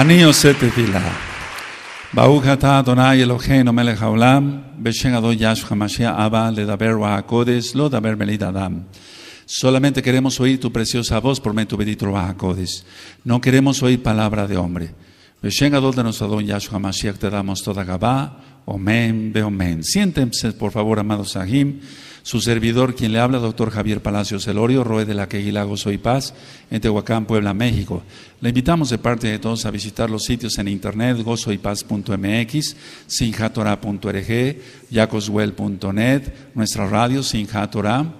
אני עושה תפילה. ברוך אתה אדוני אלוהינו מלך העולם, בשם אדון ישך משיח אבא, לדבר רוח הקודש, לא דבר מליד אדם. Solamente queremos oír tu preciosa voz por medio de tu bendito Ruach No queremos oír palabra de hombre. Beshen Adol de nuestro Adón Yahshua Mashiach te damos toda Gabá, Omen, ve Siéntense, por favor, amados Sahim. Su servidor, quien le habla, doctor Javier Palacios Celorio, Roe de la Queguila Gozo y Paz, en Tehuacán, Puebla, México. Le invitamos de parte de todos a visitar los sitios en internet gozoypaz.mx, sinjatora.org, yacoswell.net, nuestra radio Sinjatora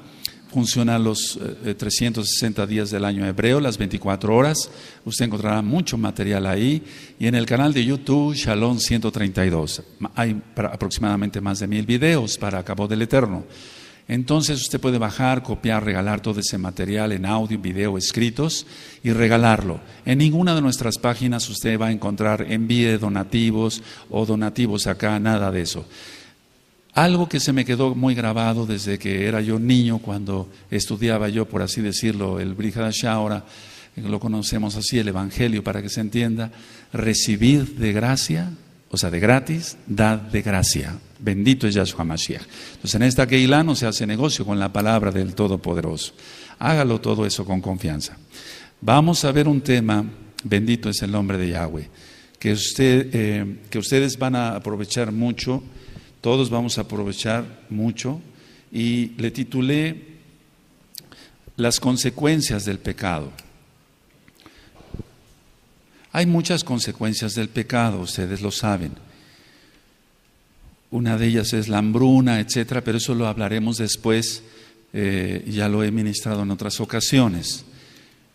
funciona los 360 eh, eh, días del año hebreo, las 24 horas. Usted encontrará mucho material ahí. Y en el canal de YouTube, Shalom 132, hay aproximadamente más de mil videos para Cabo del Eterno. Entonces usted puede bajar, copiar, regalar todo ese material en audio, video, escritos y regalarlo. En ninguna de nuestras páginas usted va a encontrar envíe donativos o donativos acá, nada de eso. Algo que se me quedó muy grabado desde que era yo niño, cuando estudiaba yo, por así decirlo, el ya ahora eh, lo conocemos así, el Evangelio, para que se entienda, recibid de gracia, o sea, de gratis, dad de gracia. Bendito es Yahshua Mashiach. Entonces, en esta Keilah no se hace negocio con la palabra del Todopoderoso. Hágalo todo eso con confianza. Vamos a ver un tema, bendito es el nombre de Yahweh, que, usted, eh, que ustedes van a aprovechar mucho todos vamos a aprovechar mucho y le titulé Las consecuencias del pecado. Hay muchas consecuencias del pecado, ustedes lo saben. Una de ellas es la hambruna, etcétera, pero eso lo hablaremos después. Eh, ya lo he ministrado en otras ocasiones.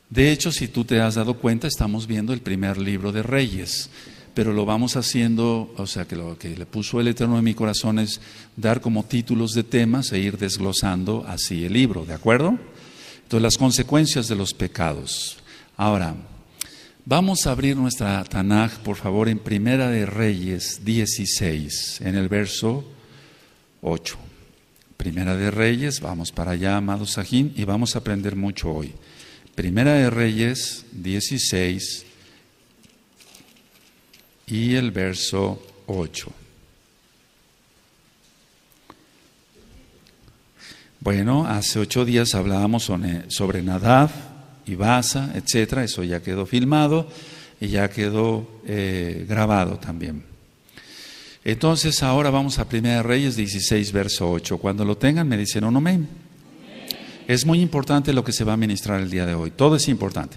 De hecho, si tú te has dado cuenta, estamos viendo el primer libro de Reyes pero lo vamos haciendo, o sea, que lo que le puso el Eterno en mi corazón es dar como títulos de temas e ir desglosando así el libro, ¿de acuerdo? Entonces, las consecuencias de los pecados. Ahora, vamos a abrir nuestra Tanaj, por favor, en Primera de Reyes 16, en el verso 8. Primera de Reyes, vamos para allá, amados Sajín, y vamos a aprender mucho hoy. Primera de Reyes 16, y el verso 8. Bueno, hace ocho días hablábamos sobre Nadab y Baza, etc. Eso ya quedó filmado y ya quedó eh, grabado también. Entonces ahora vamos a 1 Reyes 16, verso 8. Cuando lo tengan me dicen un amén. Es muy importante lo que se va a ministrar el día de hoy. Todo es importante.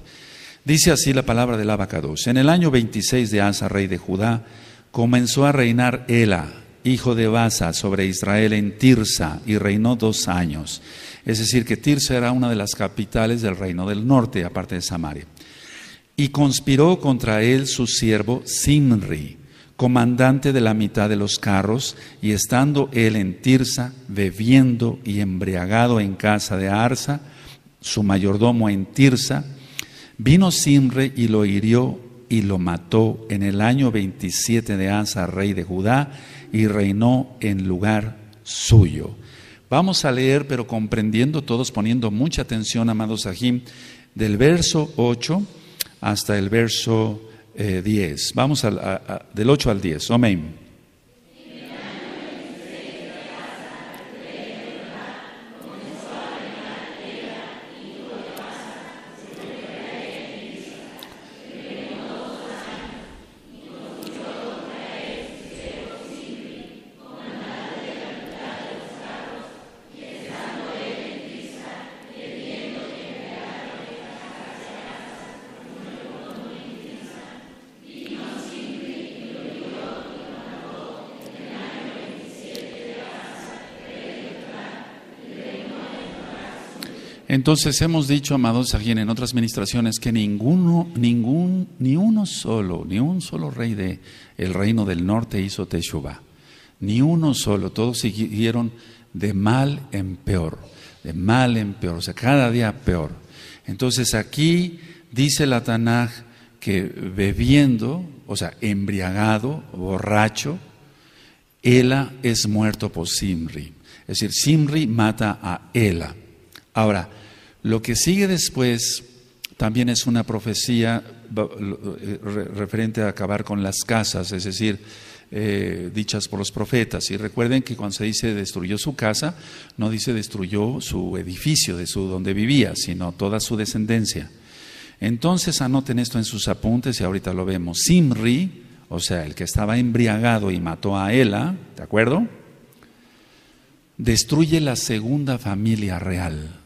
Dice así la palabra del Abacados. En el año 26 de Asa, rey de Judá, comenzó a reinar Ela, hijo de basa sobre Israel en Tirsa, y reinó dos años. Es decir, que Tirsa era una de las capitales del reino del norte, aparte de Samaria. Y conspiró contra él su siervo Simri, comandante de la mitad de los carros, y estando él en Tirsa, bebiendo y embriagado en casa de Arsa, su mayordomo en Tirsa, Vino Simre y lo hirió y lo mató en el año 27 de Asa, rey de Judá, y reinó en lugar suyo. Vamos a leer, pero comprendiendo todos, poniendo mucha atención, amados Ajim, del verso 8 hasta el verso 10. Eh, Vamos del 8 al 10. Amén. Entonces hemos dicho, amados alguien en otras ministraciones, que ninguno, ningún, ni uno solo, ni un solo rey de el reino del norte hizo Teshuvah. Ni uno solo, todos siguieron de mal en peor, de mal en peor, o sea, cada día peor. Entonces aquí dice la Tanaj que bebiendo, o sea, embriagado, borracho, Ela es muerto por Simri. Es decir, Simri mata a Ela. Ahora, lo que sigue después también es una profecía eh, referente a acabar con las casas, es decir, eh, dichas por los profetas. Y recuerden que cuando se dice destruyó su casa, no dice destruyó su edificio de su donde vivía, sino toda su descendencia. Entonces anoten esto en sus apuntes y ahorita lo vemos. Simri, o sea, el que estaba embriagado y mató a Ela, ¿de acuerdo? Destruye la segunda familia real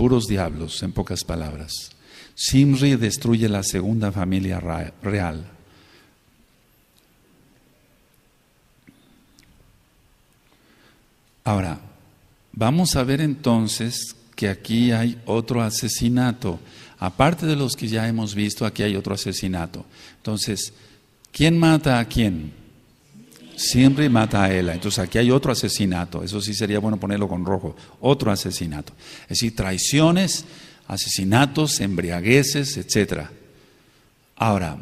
puros diablos, en pocas palabras. Simri destruye la segunda familia real. Ahora, vamos a ver entonces que aquí hay otro asesinato. Aparte de los que ya hemos visto, aquí hay otro asesinato. Entonces, ¿quién mata a quién? Simri mata a Ella, Entonces aquí hay otro asesinato. Eso sí sería bueno ponerlo con rojo. Otro asesinato. Es decir, traiciones, asesinatos, embriagueces, etc. Ahora,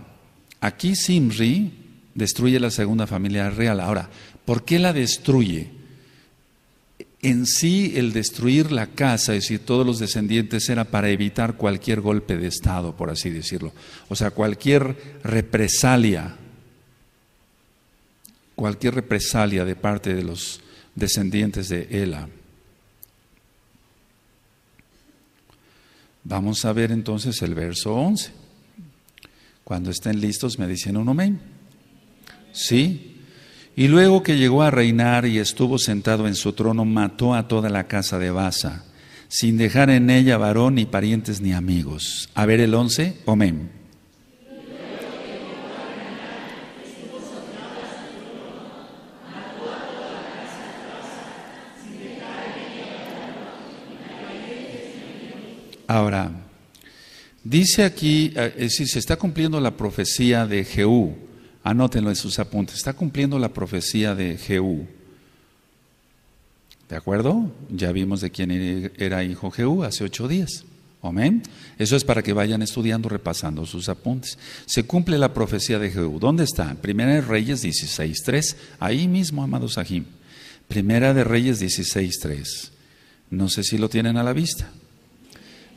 aquí Simri destruye la segunda familia real. Ahora, ¿por qué la destruye? En sí, el destruir la casa, es decir, todos los descendientes, era para evitar cualquier golpe de Estado, por así decirlo. O sea, cualquier represalia cualquier represalia de parte de los descendientes de Ela. Vamos a ver entonces el verso 11. Cuando estén listos me dicen un amén. ¿Sí? Y luego que llegó a reinar y estuvo sentado en su trono, mató a toda la casa de Basa, sin dejar en ella varón, ni parientes, ni amigos. A ver el 11, amén. Ahora, dice aquí, eh, si se está cumpliendo la profecía de Jehú. Anótenlo en sus apuntes. Está cumpliendo la profecía de Jehú. ¿De acuerdo? Ya vimos de quién era hijo Jehú hace ocho días. Amén. Eso es para que vayan estudiando, repasando sus apuntes. Se cumple la profecía de Jehú. ¿Dónde está? Primera de Reyes 16.3. Ahí mismo, amado Sahim. Primera de Reyes 16.3. No sé si lo tienen a la vista.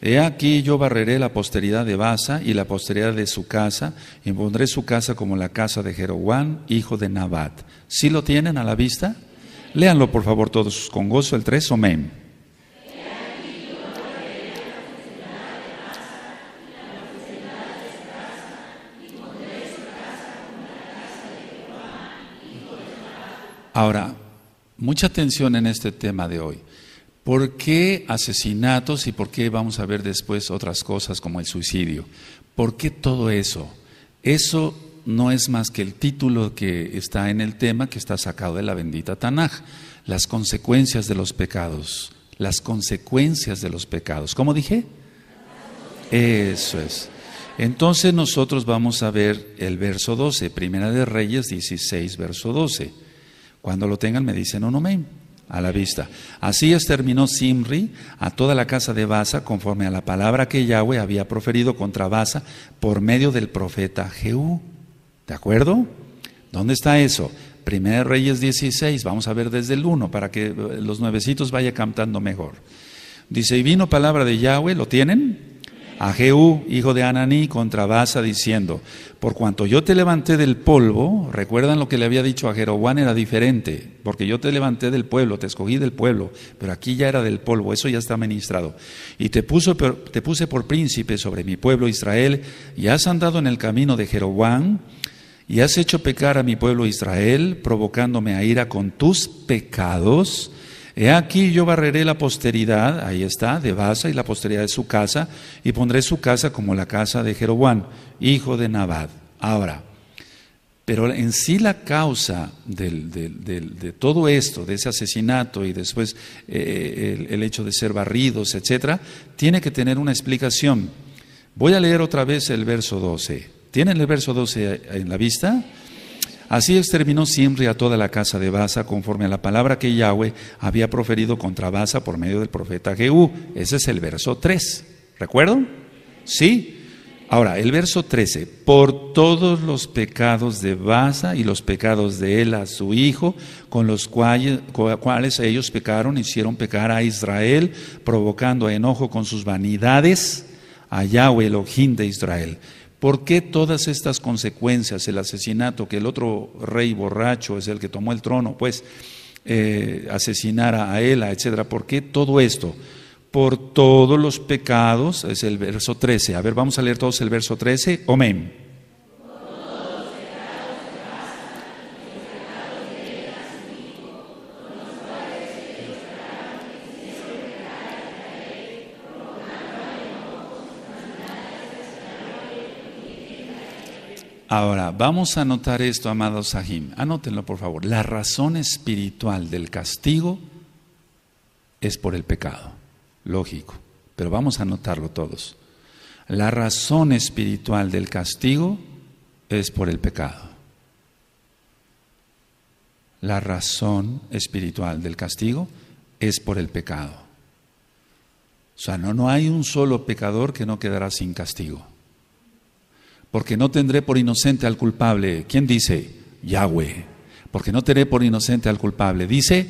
He aquí yo barreré la posteridad de Basa y la posteridad de su casa, y pondré su casa como la casa de Jeroboam, hijo de Nabat. ¿Sí lo tienen a la vista? Léanlo por favor todos con gozo el 3, amén. Ahora, mucha atención en este tema de hoy. ¿Por qué asesinatos y por qué vamos a ver después otras cosas como el suicidio? ¿Por qué todo eso? Eso no es más que el título que está en el tema que está sacado de la bendita Tanaj, las consecuencias de los pecados, las consecuencias de los pecados. ¿Cómo dije? Eso es. Entonces nosotros vamos a ver el verso 12, Primera de Reyes 16, verso 12. Cuando lo tengan me dicen un no, me a la vista. Así exterminó Simri a toda la casa de Baza conforme a la palabra que Yahweh había proferido contra Baza por medio del profeta Jehú. ¿De acuerdo? ¿Dónde está eso? Primera Reyes 16, vamos a ver desde el 1 para que los nuevecitos vaya cantando mejor. Dice, y vino palabra de Yahweh, ¿lo tienen? a hijo de Ananí, contra Basa, diciendo, por cuanto yo te levanté del polvo, recuerdan lo que le había dicho a Jeroboam era diferente, porque yo te levanté del pueblo, te escogí del pueblo, pero aquí ya era del polvo, eso ya está ministrado. Y te, te puse por príncipe sobre mi pueblo Israel, y has andado en el camino de Jeroboam, y has hecho pecar a mi pueblo Israel, provocándome a ira con tus pecados, He aquí yo barreré la posteridad, ahí está, de Baza y la posteridad de su casa, y pondré su casa como la casa de Jeroboam, hijo de Nabad. Ahora, pero en sí la causa de todo esto, de ese asesinato y después eh, eh, el, hecho de ser barridos, etc. tiene que tener una explicación. Voy a leer otra vez el verso 12. ¿Tienen el verso 12 en la vista? Así exterminó siempre a toda la casa de Baza, conforme a la palabra que Yahweh había proferido contra Baza por medio del profeta Jehú. Ese es el verso 3. ¿Recuerdan? Sí. Ahora, el verso 13, por todos los pecados de Baza y los pecados de él a su hijo, con los cuales, ellos pecaron, hicieron pecar a Israel, provocando enojo con sus vanidades, a Yahweh, ojín de Israel. ¿Por qué todas estas consecuencias, el asesinato, que el otro rey borracho es el que tomó el trono, pues eh, asesinara a él, etcétera? ¿Por qué todo esto? Por todos los pecados, es el verso 13. A ver, vamos a leer todos el verso 13. Amén. Ahora, vamos a anotar esto, amados Sahim. Anótenlo, por favor. La razón espiritual del castigo es por el pecado. Lógico. Pero vamos a anotarlo todos. La razón espiritual del castigo es por el pecado. La razón espiritual del castigo es por el pecado. O sea, no, no hay un solo pecador que no quedará sin castigo porque no tendré por inocente al culpable. ¿Quién dice? Yahweh. Porque no tendré por inocente al culpable. Dice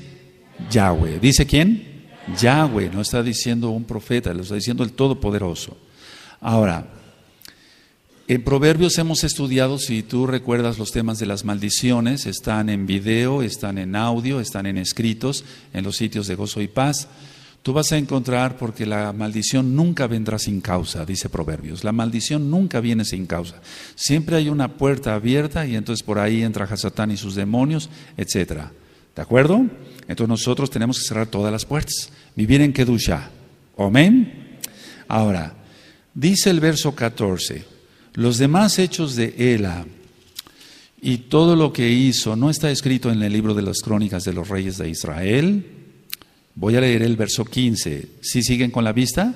Yahweh. ¿Dice quién? Yahweh. No está diciendo un profeta, lo está diciendo el Todopoderoso. Ahora, en Proverbios hemos estudiado, si tú recuerdas los temas de las maldiciones, están en video, están en audio, están en escritos, en los sitios de gozo y paz. Tú vas a encontrar, porque la maldición nunca vendrá sin causa, dice Proverbios. La maldición nunca viene sin causa. Siempre hay una puerta abierta y entonces por ahí entra Hasatán y sus demonios, etc. ¿De acuerdo? Entonces nosotros tenemos que cerrar todas las puertas. Vivir en Kedusha. Amén. Ahora, dice el verso 14: Los demás hechos de Ela y todo lo que hizo no está escrito en el libro de las crónicas de los reyes de Israel. Voy a leer el verso 15. Si siguen con la vista?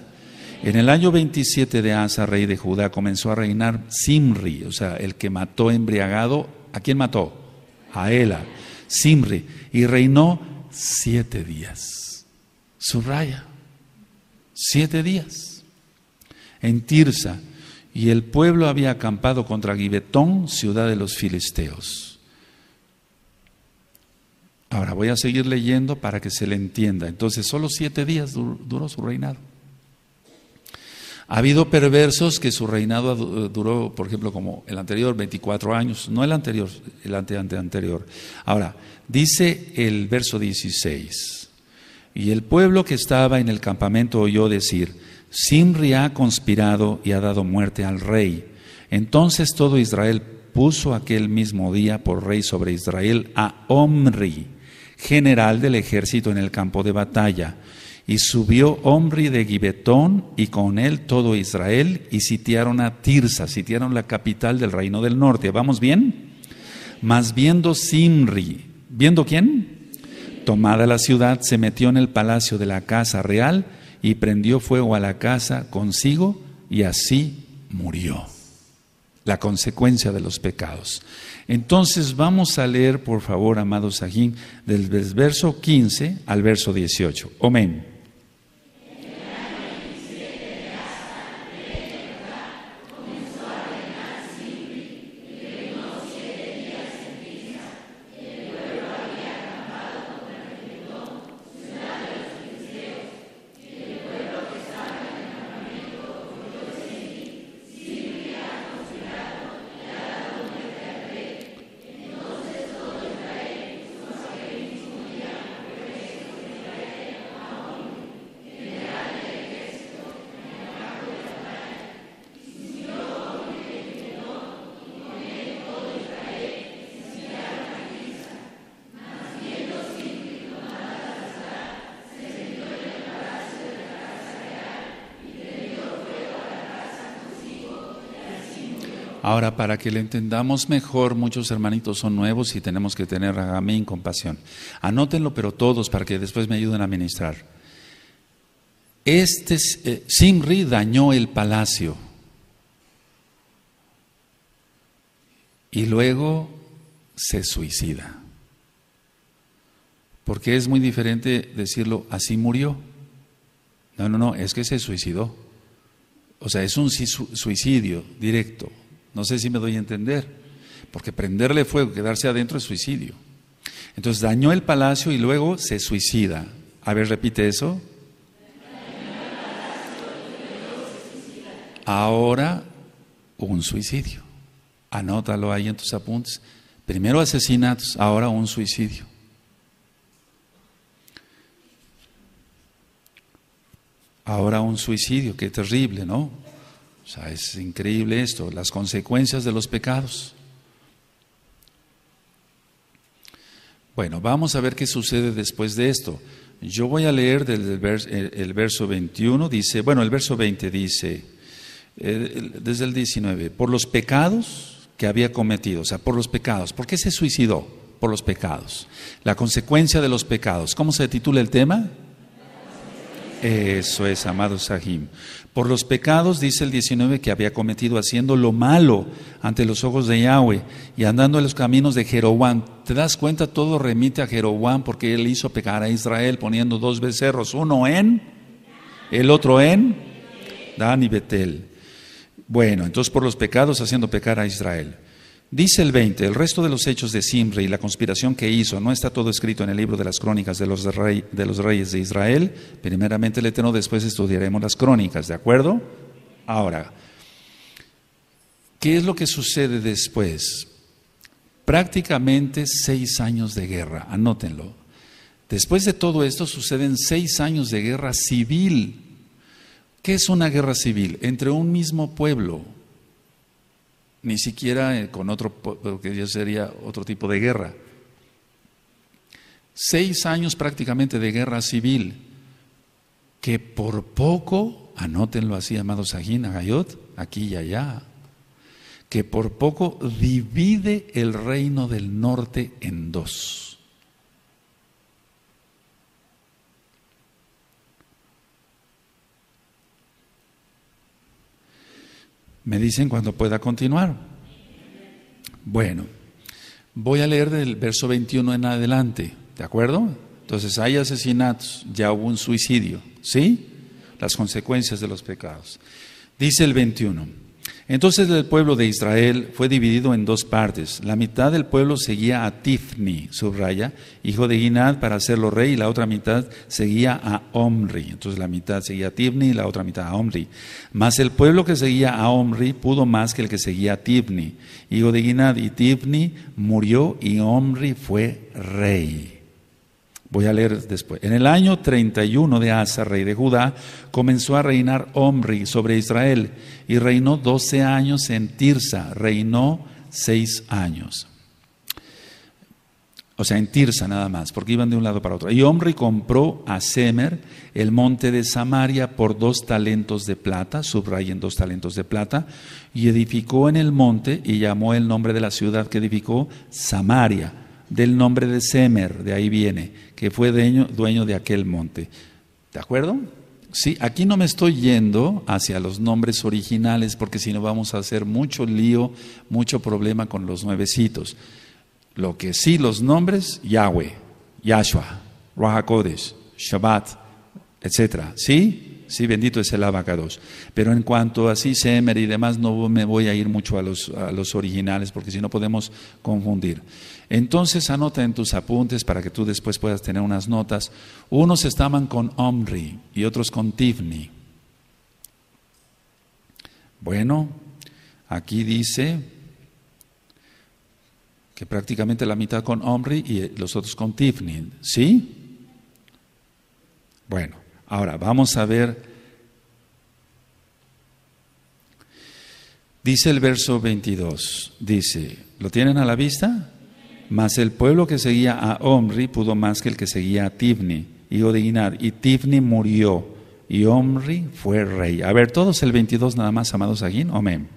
En el año 27 de Asa, rey de Judá, comenzó a reinar Simri, o sea, el que mató embriagado. ¿A quién mató? A Ela, Simri. Y reinó siete días. Subraya. Siete días. En Tirsa. Y el pueblo había acampado contra Gibetón, ciudad de los filisteos. Ahora voy a seguir leyendo para que se le entienda. Entonces, solo siete días duró su reinado. Ha habido perversos que su reinado eh, duró, por ejemplo, como el anterior, 24 años, no el anterior, el ante, anterior. Ahora, dice el verso 16, y el pueblo que estaba en el campamento oyó decir, Simri ha conspirado y ha dado muerte al rey. Entonces todo Israel puso aquel mismo día por rey sobre Israel a Omri, general del ejército en el campo de batalla. Y subió Omri de Gibetón y con él todo Israel y sitiaron a Tirsa, sitiaron la capital del reino del norte. ¿Vamos bien? Mas viendo Simri, ¿viendo quién? Tomada la ciudad, se metió en el palacio de la casa real y prendió fuego a la casa consigo y así murió la consecuencia de los pecados. Entonces vamos a leer, por favor, amados Sajín, del verso 15 al verso 18. Amén. Ahora, para que le entendamos mejor, muchos hermanitos son nuevos y tenemos que tener agamín, compasión. Anótenlo, pero todos, para que después me ayuden a ministrar. Este eh, Simri dañó el palacio. Y luego se suicida. Porque es muy diferente decirlo, así murió. No, no, no, es que se suicidó. O sea, es un suicidio directo. No sé si me doy a entender, porque prenderle fuego, quedarse adentro es suicidio. Entonces dañó el palacio y luego se suicida. A ver, repite eso. Ahora un suicidio. Anótalo ahí en tus apuntes. Primero asesinatos, ahora un suicidio. Ahora un suicidio, qué terrible, ¿no? O sea, es increíble esto, las consecuencias de los pecados. Bueno, vamos a ver qué sucede después de esto. Yo voy a leer el verso 21, dice, bueno, el verso 20 dice, desde el 19, por los pecados que había cometido, o sea, por los pecados. ¿Por qué se suicidó? Por los pecados. La consecuencia de los pecados. ¿Cómo se titula el tema? Eso es, amado Sahim. Por los pecados, dice el 19, que había cometido haciendo lo malo ante los ojos de Yahweh y andando en los caminos de Jeroboam. ¿Te das cuenta? Todo remite a Jeroboam porque él hizo pecar a Israel poniendo dos becerros, uno en, el otro en Dan y Betel. Bueno, entonces por los pecados haciendo pecar a Israel. Dice el 20, el resto de los hechos de Simre y la conspiración que hizo, no está todo escrito en el libro de las crónicas de los, de los reyes de Israel. Primeramente el Eterno, después estudiaremos las crónicas, ¿de acuerdo? Ahora, ¿qué es lo que sucede después? Prácticamente seis años de guerra, anótenlo. Después de todo esto suceden seis años de guerra civil. ¿Qué es una guerra civil? Entre un mismo pueblo ni siquiera eh, con otro, porque ya sería otro tipo de guerra. Seis años prácticamente de guerra civil, que por poco, anótenlo así, amados Sajín, Agayot, aquí y allá, que por poco divide el reino del norte en dos. Me dicen cuando pueda continuar. Bueno, voy a leer del verso 21 en adelante, ¿de acuerdo? Entonces hay asesinatos, ya hubo un suicidio, ¿sí? Las consecuencias de los pecados. Dice el 21. Entonces el pueblo de Israel fue dividido en dos partes. La mitad del pueblo seguía a Tifni, subraya, hijo de Ginad, para hacerlo rey, y la otra mitad seguía a Omri. Entonces la mitad seguía a Tifni y la otra mitad a Omri. Mas el pueblo que seguía a Omri pudo más que el que seguía a Tifni, hijo de Ginad, y Tifni murió y Omri fue rey. Voy a leer después. En el año 31 de Asa, rey de Judá, comenzó a reinar Omri sobre Israel y reinó 12 años en Tirsa, reinó 6 años. O sea, en Tirsa nada más, porque iban de un lado para otro. Y Omri compró a Semer el monte de Samaria por dos talentos de plata, subrayen dos talentos de plata, y edificó en el monte y llamó el nombre de la ciudad que edificó Samaria del nombre de Semer, de ahí viene, que fue dueño, dueño de aquel monte. ¿De acuerdo? Sí, aquí no me estoy yendo hacia los nombres originales porque si no vamos a hacer mucho lío, mucho problema con los nuevecitos. Lo que sí, los nombres, Yahweh, Yahshua, Rahakodesh, Shabbat, etc. ¿Sí? Sí, bendito es el abacados. Pero en cuanto a Semer y demás, no me voy a ir mucho a los, a los originales, porque si no podemos confundir. Entonces anota en tus apuntes para que tú después puedas tener unas notas. Unos estaban con Omri y otros con Tifni. Bueno, aquí dice que prácticamente la mitad con Omri y los otros con Tifni. ¿Sí? Bueno. Ahora, vamos a ver, dice el verso 22, dice, ¿lo tienen a la vista? Mas el pueblo que seguía a Omri pudo más que el que seguía a Tivni hijo de y Tibni murió, y Omri fue rey. A ver, todos el 22 nada más, amados aquí, amén.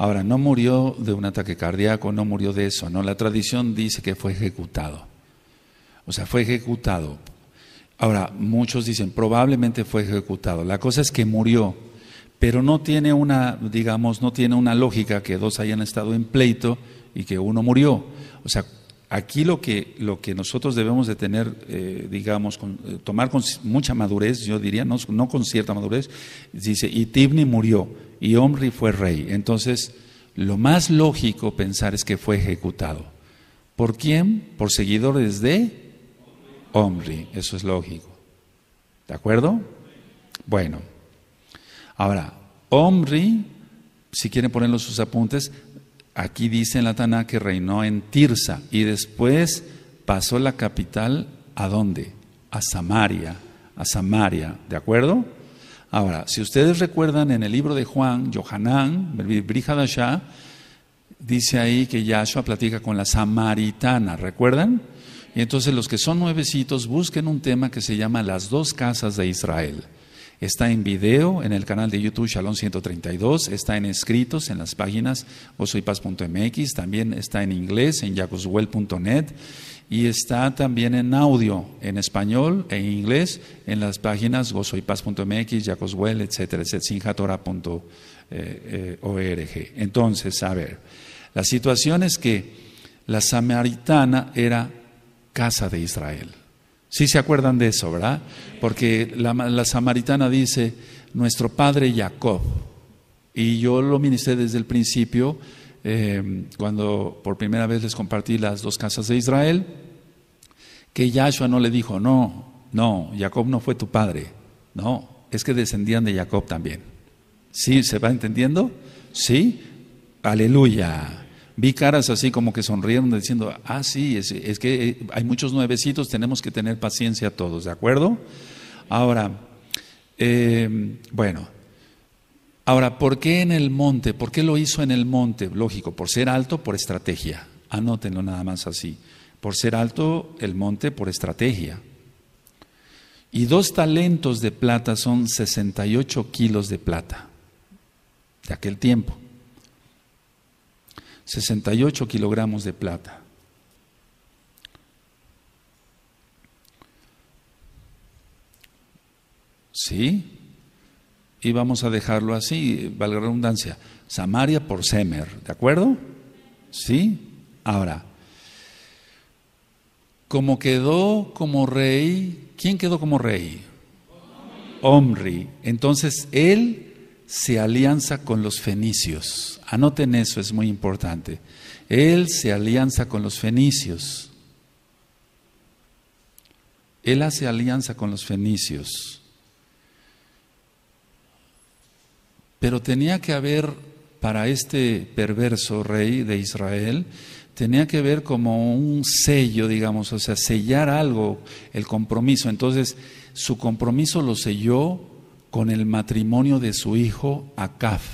Ahora, no murió de un ataque cardíaco, no murió de eso, no, la tradición dice que fue ejecutado. O sea, fue ejecutado. Ahora, muchos dicen, probablemente fue ejecutado. La cosa es que murió, pero no tiene una, digamos, no tiene una lógica que dos hayan estado en pleito y que uno murió. O sea, aquí lo que, lo que nosotros debemos de tener, eh, digamos, con, eh, tomar con mucha madurez, yo diría, no, no con cierta madurez, dice, y Tibni murió y Omri fue rey. Entonces, lo más lógico pensar es que fue ejecutado. ¿Por quién? Por seguidores de Omri. Eso es lógico. ¿De acuerdo? Bueno. Ahora, Omri, si quieren ponerlo sus apuntes, aquí dice en la Taná que reinó en Tirsa y después pasó la capital a dónde? A Samaria. A Samaria, ¿de acuerdo? Ahora, si ustedes recuerdan en el libro de Juan, Johanán, Brihadasha, dice ahí que Yahshua platica con la samaritana, ¿recuerdan? Y entonces los que son nuevecitos busquen un tema que se llama las dos casas de Israel. Está en video en el canal de YouTube Shalom 132, está en escritos en las páginas osoypaz.mx, también está en inglés en jacoswell.net y está también en audio en español e inglés en las páginas gozoypaz.mx, jacoswell, etcétera, sinjatora.org. Eh, eh, Entonces, a ver, la situación es que la samaritana era casa de Israel. Sí se acuerdan de eso, ¿verdad? Porque la, samaritana dice, nuestro padre Jacob, y yo lo ministré desde el principio, em, cuando por primera vez les compartí las dos casas de Israel, que Yahshua no le dijo, no, no, Jacob no fue tu padre, no, es que descendían de Jacob también. ¿Sí se va entendiendo? Sí, aleluya vi caras así como que sonrieron diciendo, ah, sí, es, que eh, hay muchos nuevecitos, tenemos que tener paciencia todos, ¿de acuerdo? Ahora, em, bueno, ahora, ¿por qué en el monte? ¿Por qué lo hizo en el monte? Lógico, por ser alto, por estrategia. Anótenlo nada más así. Por ser alto, el monte, por estrategia. Y dos talentos de plata son 68 kilos de plata de aquel tiempo. 68 kilogramos de plata. ¿Sí? Y vamos a dejarlo así, valga la redundancia. Samaria por Semer, ¿de acuerdo? ¿Sí? Ahora, como quedó como rey, ¿quién quedó como rey? Omri. Entonces él se alianza con los fenicios. Anoten eso, es muy importante. Él se alianza con los fenicios. Él hace alianza con los fenicios. Pero tenía que haber para este perverso rey de Israel, tenía que haber como un sello, digamos, o sea, sellar algo, el compromiso. Entonces, su compromiso lo selló con el matrimonio de su hijo Acaf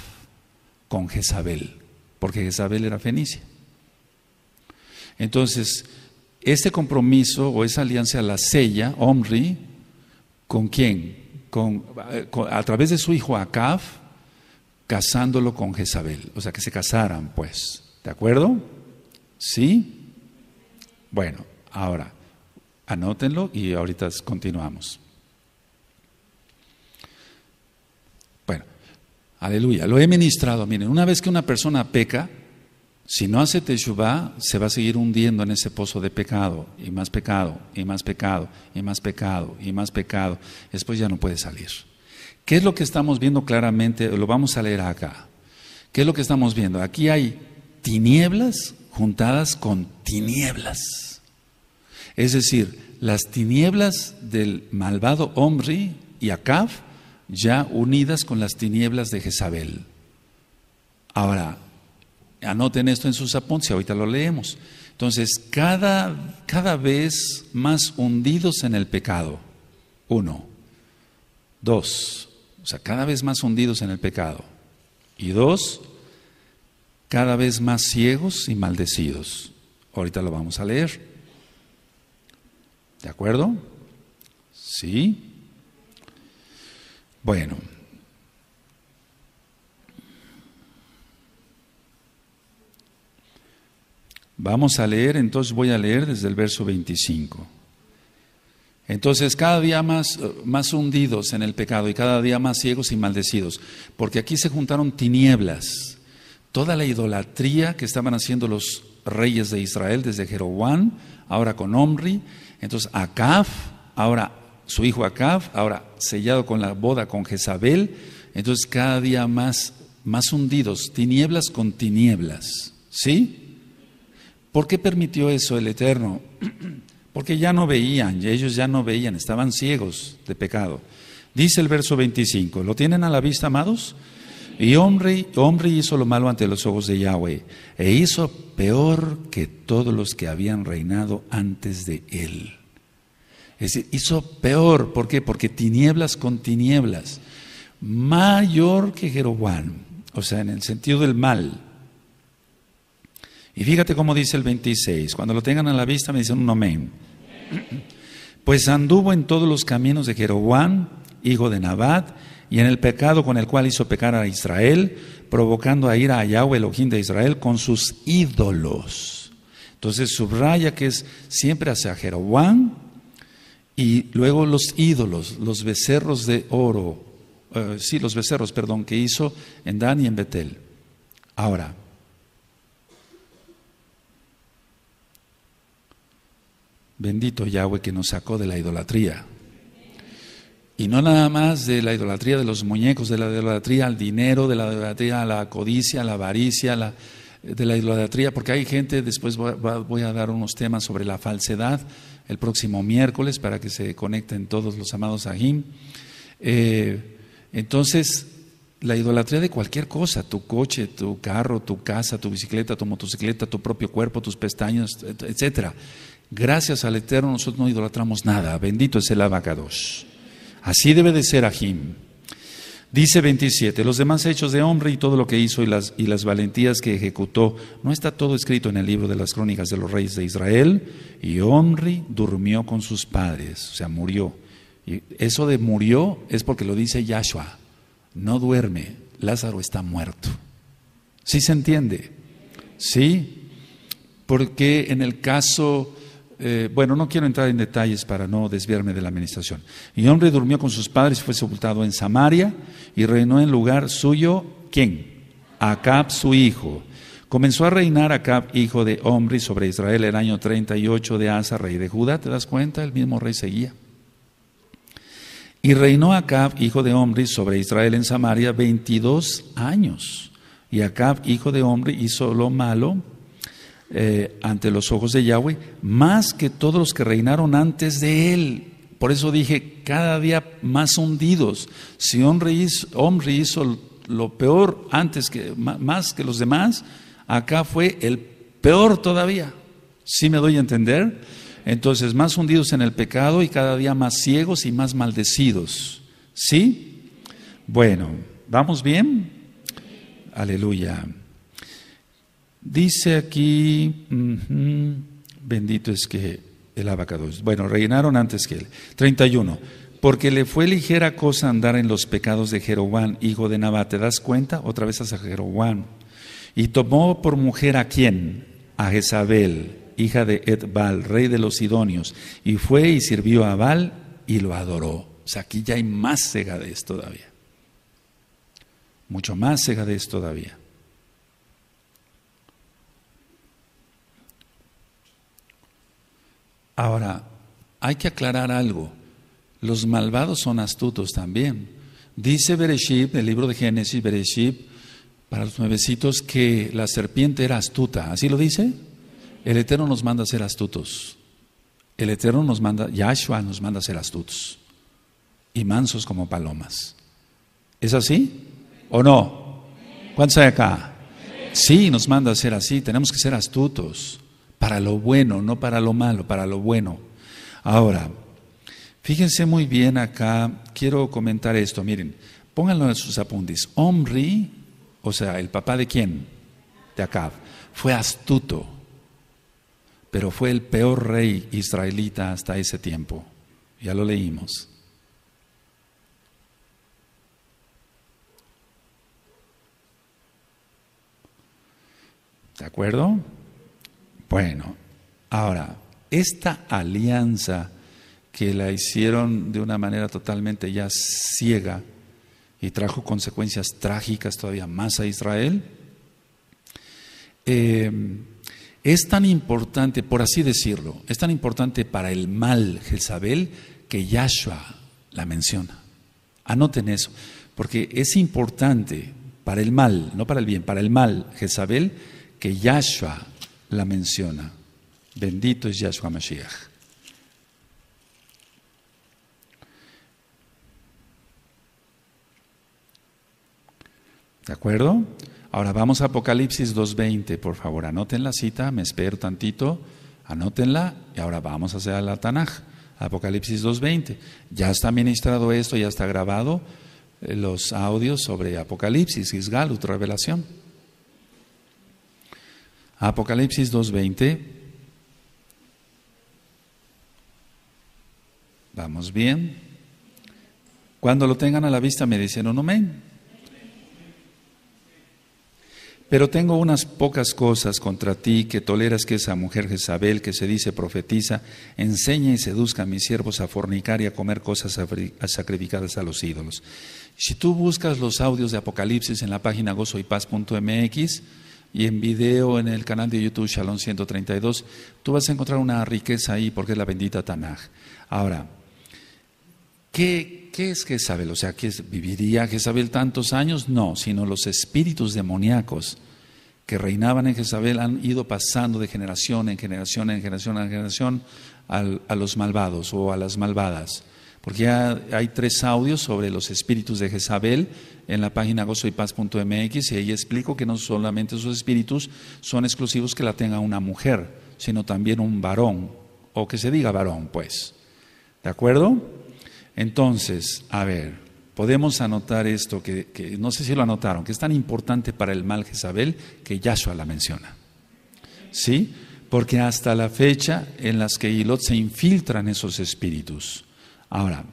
con Jezabel, porque Jezabel era fenicia. Entonces, este compromiso o esa alianza la sella Omri con quién? Con, eh, a través de su hijo Acaf, casándolo con Jezabel. O sea, que se casaran, pues. ¿De acuerdo? ¿Sí? Bueno, ahora, anótenlo y ahorita continuamos. Aleluya. Lo he ministrado. Miren, una vez que una persona peca, si no hace Teshuvah, se va a seguir hundiendo en ese pozo de pecado, y más pecado, y más pecado, y más pecado, y más pecado. Después ya no puede salir. ¿Qué es lo que estamos viendo claramente? Lo vamos a leer acá. ¿Qué es lo que estamos viendo? Aquí hay tinieblas juntadas con tinieblas. Es decir, las tinieblas del malvado hombre, y Acab ya unidas con las tinieblas de Jezabel. Ahora, anoten esto en sus apuntes, ahorita lo leemos. Entonces, cada, cada vez más hundidos en el pecado. Uno. Dos. O sea, cada vez más hundidos en el pecado. Y dos, cada vez más ciegos y maldecidos. Ahorita lo vamos a leer. ¿De acuerdo? Sí. Bueno. Vamos a leer, entonces voy a leer desde el verso 25. Entonces, cada día más, eh, más hundidos en el pecado y cada día más ciegos y maldecidos, porque aquí se juntaron tinieblas, toda la idolatría que estaban haciendo los reyes de Israel desde Jeroboam, ahora con Omri, entonces Acaf, ahora su hijo Acab, ahora sellado con la boda con Jezabel, entonces cada día más, más hundidos, tinieblas con tinieblas, ¿sí? ¿Por qué permitió eso el Eterno? Porque ya no veían, ellos ya no veían, estaban ciegos de pecado. Dice el verso 25, ¿lo tienen a la vista, amados? Y hombre hombre hizo lo malo ante los ojos de Yahweh, e hizo peor que todos los que habían reinado antes de él. Es decir, hizo peor. ¿Por qué? Porque tinieblas con tinieblas. Mayor que Jeroboam. O sea, en el sentido del mal. Y fíjate cómo dice el 26. Cuando lo tengan a la vista me dicen un amén. Pues anduvo en todos los caminos de Jeroboam, hijo de Nabat, y en el pecado con el cual hizo pecar a Israel, provocando a ir a Yahweh, Elohim de Israel, con sus ídolos. Entonces subraya que es siempre hacia Jeroboam, y luego los ídolos, los becerros de oro, eh, sí, los becerros, perdón, que hizo en Dan y en Betel. Ahora, bendito Yahweh que nos sacó de la idolatría. Y no nada más de la idolatría de los muñecos, de la idolatría al dinero, de la idolatría a la codicia, a la avaricia, de la idolatría, porque hay gente, después voy a dar unos temas sobre la falsedad el próximo miércoles para que se conecten todos los amados ajim. Eh, entonces, la idolatría de cualquier cosa, tu coche, tu carro, tu casa, tu bicicleta, tu motocicleta, tu propio cuerpo, tus pestañas, etcétera. Gracias al Eterno nosotros no idolatramos nada. Bendito es el abacados. Así debe de ser Ahim. Dice 27, los demás hechos de Omri y todo lo que hizo y las, y las valentías que ejecutó, ¿no está todo escrito en el libro de las crónicas de los reyes de Israel? Y Omri durmió con sus padres, o sea, murió. Y eso de murió es porque lo dice Yahshua, no duerme, Lázaro está muerto. ¿Sí se entiende? ¿Sí? Porque en el caso eh, bueno, no quiero entrar en detalles para no desviarme de la administración. Y hombre durmió con sus padres, y fue sepultado en Samaria y reinó en lugar suyo, ¿quién? Acab, su hijo. Comenzó a reinar Acab, hijo de Omri, sobre Israel el año 38 de Asa, rey de Judá. ¿Te das cuenta? El mismo rey seguía. Y reinó Acab, hijo de Omri, sobre Israel en Samaria 22 años. Y Acab, hijo de Omri, hizo lo malo eh, ante los ojos de Yahweh, más que todos los que reinaron antes de él. Por eso dije, cada día más hundidos. Si Omri hizo, hizo lo peor antes que, más que los demás, acá fue el peor todavía. si me doy a entender? Entonces, más hundidos en el pecado y cada día más ciegos y más maldecidos. ¿Sí? Bueno, ¿vamos bien? Aleluya. Dice aquí, bendito es que el abacado, Bueno, reinaron antes que él. 31. Porque le fue ligera cosa andar en los pecados de Jeroboam, hijo de Nabat. ¿Te das cuenta? Otra vez a Jeroboam. Y tomó por mujer a quién? A Jezabel, hija de Edbal, rey de los Sidonios. Y fue y sirvió a Baal y lo adoró. O sea, aquí ya hay más cegadez todavía. Mucho más cegadez todavía. Ahora, hay que aclarar algo. Los malvados son astutos también. Dice Bereshit, el libro de Génesis, Bereshit, para los nuevecitos, que la serpiente era astuta. ¿Así lo dice? El Eterno nos manda a ser astutos. El Eterno nos manda, Yahshua nos manda a ser astutos y mansos como palomas. ¿Es así? ¿O no? ¿Cuántos hay acá? Sí, nos manda a ser así, tenemos que ser astutos para lo bueno, no para lo malo, para lo bueno. Ahora, fíjense muy bien acá, quiero comentar esto, miren, pónganlo en sus apuntes. Omri, o sea, el papá de quién? De Acab. Fue astuto, pero fue el peor rey israelita hasta ese tiempo. Ya lo leímos. ¿De acuerdo? Bueno, ahora, esta alianza que la hicieron de una manera totalmente ya ciega y trajo consecuencias trágicas todavía más a Israel, eh, es tan importante, por así decirlo, es tan importante para el mal Jezabel que Yahshua la menciona. Anoten eso, porque es importante para el mal, no para el bien, para el mal Jezabel, que Yahshua la menciona. Bendito es Yahshua Mashiach. ¿De acuerdo? Ahora vamos a Apocalipsis 2.20, por favor, anoten la cita, me espero tantito, anótenla y ahora vamos a hacer la Tanaj. Apocalipsis 2.20. Ya está ministrado esto, ya está grabado eh, los audios sobre Apocalipsis, otra revelación. Apocalipsis 2.20. Vamos bien. Cuando lo tengan a la vista me dicen no amén. Pero tengo unas pocas cosas contra ti que toleras que esa mujer Jezabel, que se dice profetiza, enseña y seduzca a mis siervos a fornicar y a comer cosas sacrificadas a los ídolos. Si tú buscas los audios de Apocalipsis en la página gozoypaz.mx, y en video en el canal de YouTube Shalom 132, tú vas a encontrar una riqueza ahí porque es la bendita Tanaj. Ahora, ¿qué, qué es Jezabel? O sea, ¿viviría Jezabel tantos años? No, sino los espíritus demoníacos que reinaban en Jezabel han ido pasando de generación en generación en generación en generación a los malvados o a las malvadas porque ya hay tres audios sobre los espíritus de Jezabel en la página gozoypaz.mx y ahí explico que no solamente esos espíritus son exclusivos que la tenga una mujer, sino también un varón, o que se diga varón, pues. ¿De acuerdo? Entonces, a ver, podemos anotar esto, que, no sé si lo anotaron, que es tan importante para el mal Jezabel que Yahshua la menciona. ¿Sí? Porque hasta la fecha en las que Gilot se infiltran esos espíritus Ahora,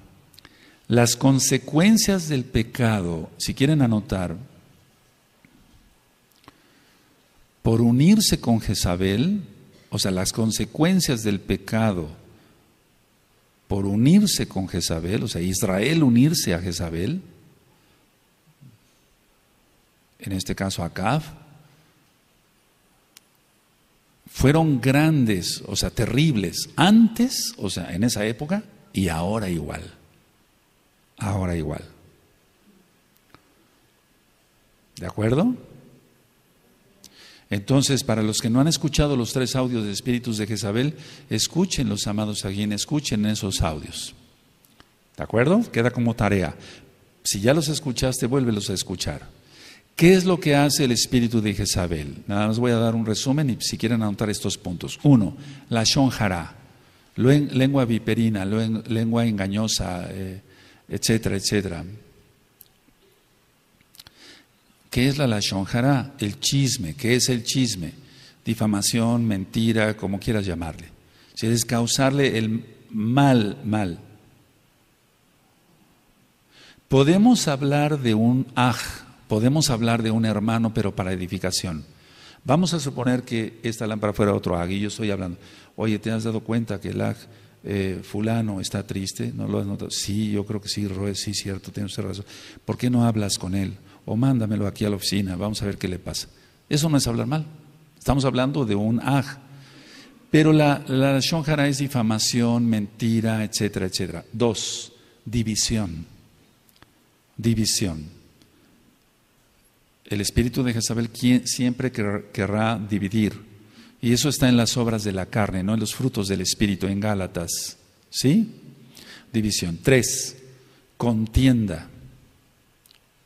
las consecuencias del pecado, si quieren anotar, por unirse con Jezabel, o sea, las consecuencias del pecado por unirse con Jezabel, o sea, Israel unirse a Jezabel, en este caso a Acab, fueron grandes, o sea, terribles, antes, o sea, en esa época, y ahora igual. Ahora igual. ¿De acuerdo? Entonces, para los que no han escuchado los tres audios de Espíritus de Jezabel, escuchen los amados aquí, escuchen esos audios. ¿De acuerdo? Queda como tarea. Si ya los escuchaste, vuélvelos a escuchar. ¿Qué es lo que hace el espíritu de Jezabel? Nada más voy a dar un resumen y si quieren anotar estos puntos. Uno, la shonjara lengua viperina, lengua engañosa, eh, etcétera, etcétera. ¿Qué es la lashon El chisme. ¿Qué es el chisme? Difamación, mentira, como quieras llamarle. Si es causarle el mal, mal. Podemos hablar de un aj, podemos hablar de un hermano, pero para edificación. Vamos a suponer que esta lámpara fuera otro ag y yo estoy hablando, oye, ¿te has dado cuenta que el ag eh, fulano está triste? ¿No lo has notado? Sí, yo creo que sí, Roe, sí, cierto, tienes razón. ¿Por qué no hablas con él? O mándamelo aquí a la oficina, vamos a ver qué le pasa. Eso no es hablar mal, estamos hablando de un ag. Pero la, la shonjara es difamación, mentira, etcétera, etcétera. Dos, división. División. El espíritu de Jezabel siempre querrá dividir. Y eso está en las obras de la carne, no en los frutos del espíritu, en Gálatas. ¿Sí? División. Tres, contienda.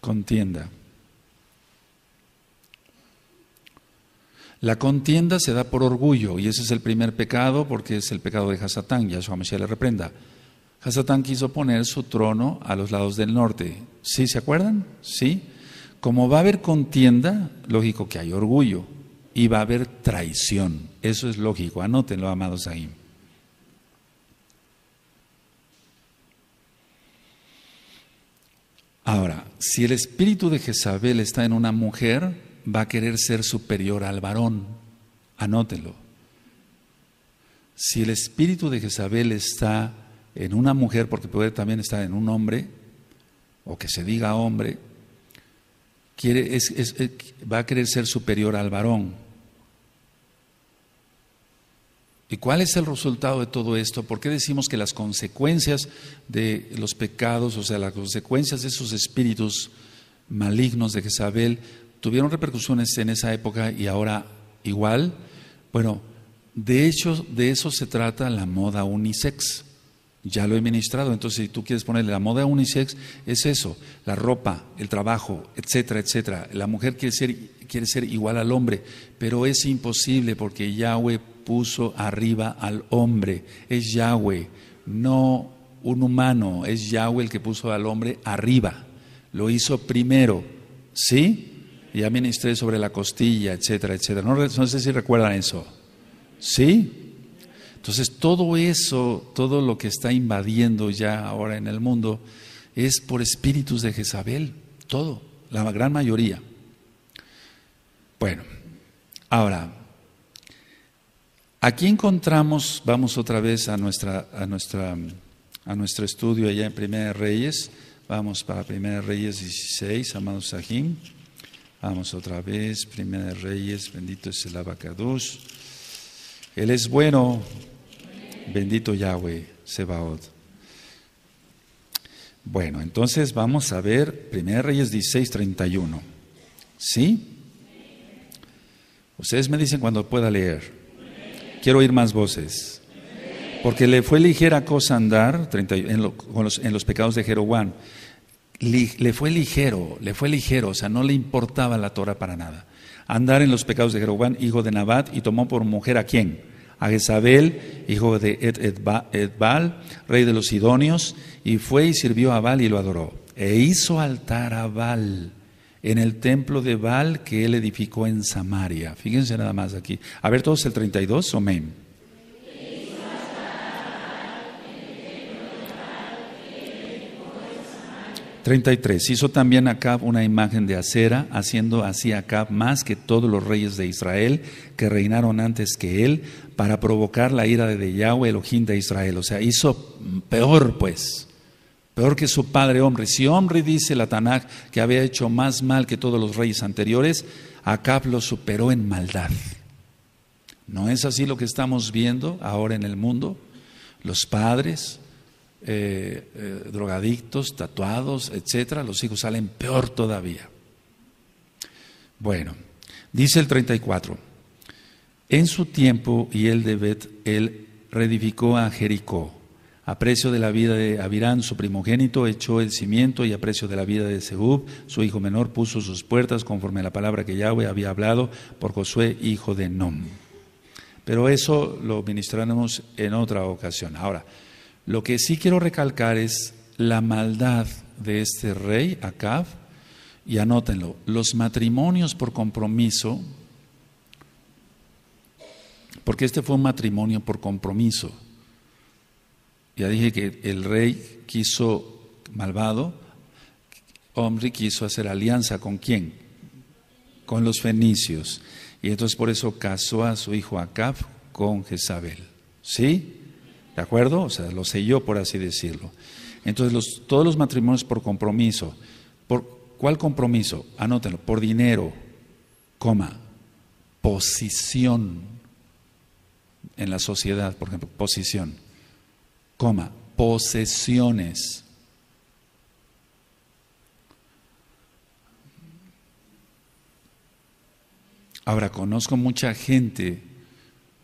Contienda. La contienda se da por orgullo, y ese es el primer pecado, porque es el pecado de Hasatán, su amistad le reprenda. Hasatán quiso poner su trono a los lados del norte. ¿Sí se acuerdan? Sí. Como va a haber contienda, lógico que hay orgullo y va a haber traición. Eso es lógico. Anótenlo, amados ahí. Ahora, si el espíritu de Jezabel está en una mujer, va a querer ser superior al varón. Anótelo. Si el espíritu de Jezabel está en una mujer, porque puede también estar en un hombre, o que se diga hombre, quiere, eh, va a querer ser superior al varón. ¿Y cuál es el resultado de todo esto? ¿Por qué decimos que las consecuencias de los pecados, o sea, las consecuencias de esos espíritus malignos de Jezabel, tuvieron repercusiones en esa época y ahora igual? Bueno, de hecho, de eso se trata la moda unisex ya lo he ministrado. Entonces, si tú quieres ponerle la moda unisex, es eso, la ropa, el trabajo, etcétera, etcétera. La mujer quiere ser, quiere ser igual al hombre, pero es imposible porque Yahweh puso arriba al hombre. Es Yahweh, no un humano, es Yahweh el que puso al hombre arriba. Lo hizo primero, ¿sí? Ya ministré sobre la costilla, etcétera, etcétera. No, no sé si recuerdan eso. ¿Sí? Entonces, todo eso, todo lo que está invadiendo ya ahora en el mundo, es por espíritus de Jezabel, todo, la gran mayoría. Bueno, ahora, aquí encontramos, vamos otra vez a, nuestra, a, nuestra, nuestro estudio allá en Primera Reyes, vamos para Primera Reyes 16, amados Sahim, vamos otra vez, Primera Reyes, bendito es el abacadús. Él es bueno. Bendito Yahweh, Sebaot. Bueno, entonces vamos a ver 1 Reyes 16, 31. ¿Sí? Ustedes me dicen cuando pueda leer. Quiero oír más voces. Porque le fue ligera cosa andar en, los, en, los, pecados de Jeroboam. Le, le fue ligero, le fue ligero, o sea, no le importaba la Torah para nada andar en los pecados de Jeroboam, hijo de Nabat, y tomó por mujer a quién? A Jezabel, hijo de Edbal, rey de los Sidonios, y fue y sirvió a Baal y lo adoró. E hizo altar a Baal en el templo de Baal que él edificó en Samaria. Fíjense nada más aquí. A ver todos el 32, amén. 33. Hizo también Acab una imagen de acera, haciendo así Acab más que todos los reyes de Israel que reinaron antes que él, para provocar la ira de Yahweh, el ojín de Israel. O sea, hizo peor, pues, peor que su padre hombre. Si hombre dice la Tanaj que había hecho más mal que todos los reyes anteriores, Acab lo superó en maldad. ¿No es así lo que estamos viendo ahora en el mundo? Los padres, eh, eh, drogadictos, tatuados, etcétera, los hijos salen peor todavía. Bueno, dice el 34. En su tiempo, y el de Bet, él reedificó a Jericó. A precio de la vida de Abirán, su primogénito, echó el cimiento, y a precio de la vida de Segub, su hijo menor, puso sus puertas conforme a la palabra que Yahweh había hablado por Josué, hijo de Nom. Pero eso lo ministraremos en otra ocasión. Ahora, lo que sí quiero recalcar es la maldad de este rey, Acab, y anótenlo, los matrimonios por compromiso, porque este fue un matrimonio por compromiso. Ya dije que el rey quiso, malvado, Omri quiso hacer alianza con quién? Con los fenicios. Y entonces por eso casó a su hijo Acab con Jezabel. ¿Sí? ¿De acuerdo? O sea, lo yo, por así decirlo. Entonces, todos los matrimonios por compromiso. ¿Por cuál compromiso? Anótenlo. Por dinero, coma, posición en la sociedad, por ejemplo, posición, coma, posesiones. Ahora, conozco mucha gente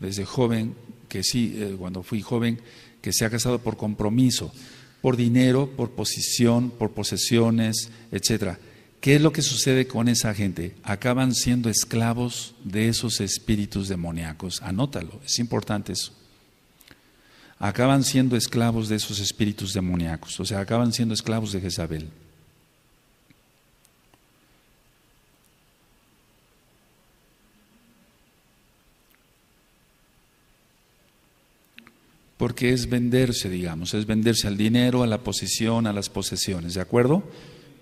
desde joven que sí, eh, cuando fui joven, que se ha casado por compromiso, por dinero, por posición, por posesiones, etcétera. ¿Qué es lo que sucede con esa gente? Acaban siendo esclavos de esos espíritus demoníacos. Anótalo, es importante eso. Acaban siendo esclavos de esos espíritus demoníacos, o sea, acaban siendo esclavos de Jezabel. porque es venderse, digamos, es venderse al dinero, a la posición, a las posesiones, ¿de acuerdo?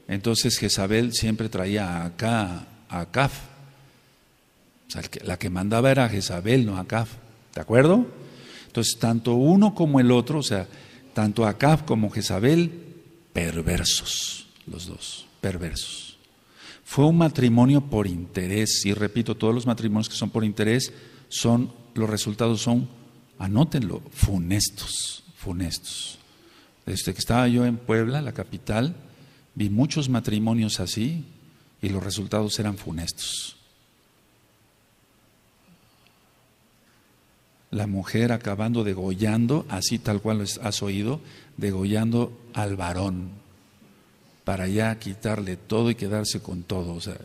Entonces Jezabel siempre traía acá a Acaf. O sea, la que mandaba era Jezabel, no a Acaf, ¿de acuerdo? Entonces, tanto uno como el otro, o sea, tanto Acaf como Jezabel, perversos, los dos, perversos. Fue un matrimonio por interés, y repito, todos los matrimonios que son por interés son, los resultados son anótenlo, funestos, funestos. Desde que estaba yo en Puebla, la capital, vi muchos matrimonios así y los resultados eran funestos. La mujer acabando degollando, así tal cual has oído, degollando al varón para ya quitarle todo y quedarse con todo. O sea,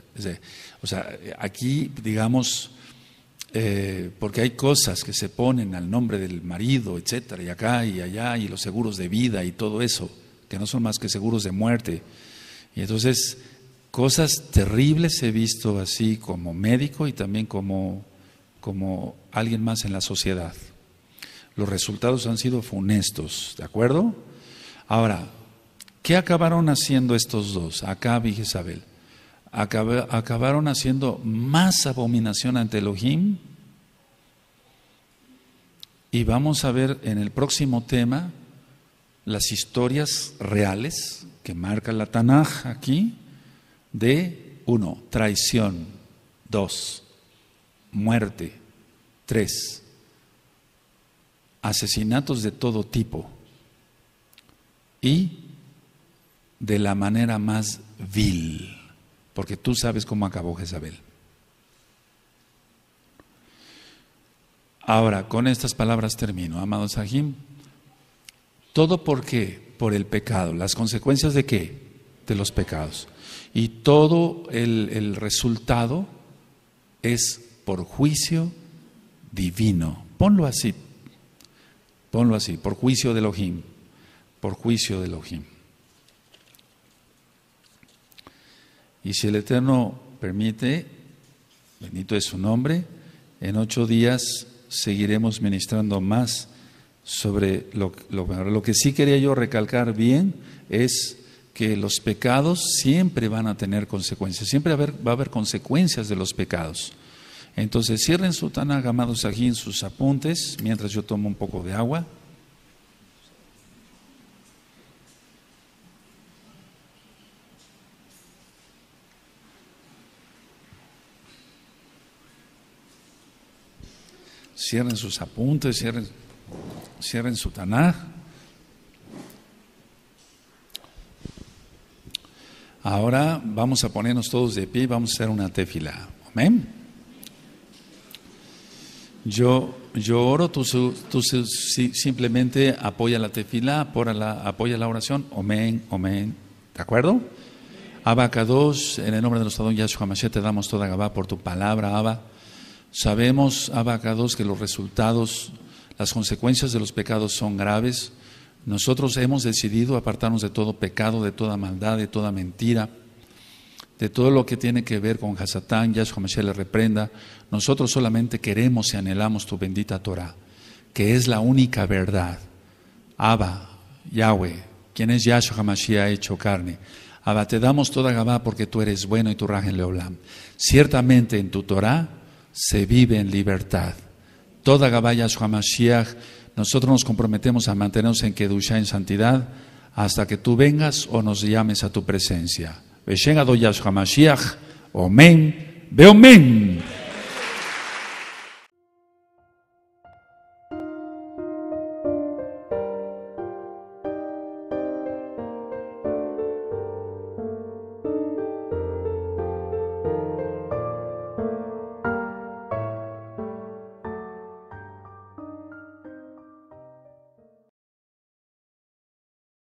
o sea aquí, digamos, eh, porque hay cosas que se ponen al nombre del marido, etcétera, y acá y allá, y los seguros de vida y todo eso, que no son más que seguros de muerte. Y entonces, cosas terribles he visto así como médico y también como, como alguien más en la sociedad. Los resultados han sido funestos, ¿de acuerdo? Ahora, ¿qué acabaron haciendo estos dos, Acá y Isabel acabaron haciendo más abominación ante Elohim. Y vamos a ver en el próximo tema las historias reales que marca la Tanaj aquí de uno Traición. dos Muerte. tres Asesinatos de todo tipo. Y de la manera más vil porque tú sabes cómo acabó Jezabel. Ahora, con estas palabras termino, amados Sahim. Todo porque por el pecado, las consecuencias de qué? De los pecados. Y todo el, el resultado es por juicio divino. Ponlo así, ponlo así, por juicio de Elohim, por juicio de Elohim. Y si el Eterno permite, bendito es su nombre, en ocho días seguiremos ministrando más sobre lo, lo, lo que sí quería yo recalcar bien es que los pecados siempre van a tener consecuencias, siempre va a haber, consecuencias de los pecados. Entonces cierren su tanagamados aquí en sus apuntes, mientras yo tomo un poco de agua. cierren sus apuntes, cierren, cierren su Tanaj. Ahora vamos a ponernos todos de pie y vamos a hacer una tefila. Amén. Yo, yo oro, tú, simplemente apoya la tefila, apoya la, oración. Amén, amén. ¿De acuerdo? Abba 2 en el nombre de los don Yahshua Mashiach, te damos toda Gabá por tu palabra, Abba. Sabemos, abacados, que los resultados, las consecuencias de los pecados son graves. Nosotros hemos decidido apartarnos de todo pecado, de toda maldad, de toda mentira, de todo lo que tiene que ver con Hasatán, Yahshua Mashiach le reprenda. Nosotros solamente queremos y anhelamos tu bendita Torah, que es la única verdad. Abba, Yahweh, quien es Yahshua Mashiach hecho carne. Abba, te damos toda Gabá porque tú eres bueno y tu rajen Leolam. Ciertamente en tu Torah se vive en libertad. Toda Gabaya Shamashiach, nosotros nos comprometemos a mantenernos en Kedusha, en santidad, hasta que tú vengas o nos llames a tu presencia. Beshen Omen, Beomen.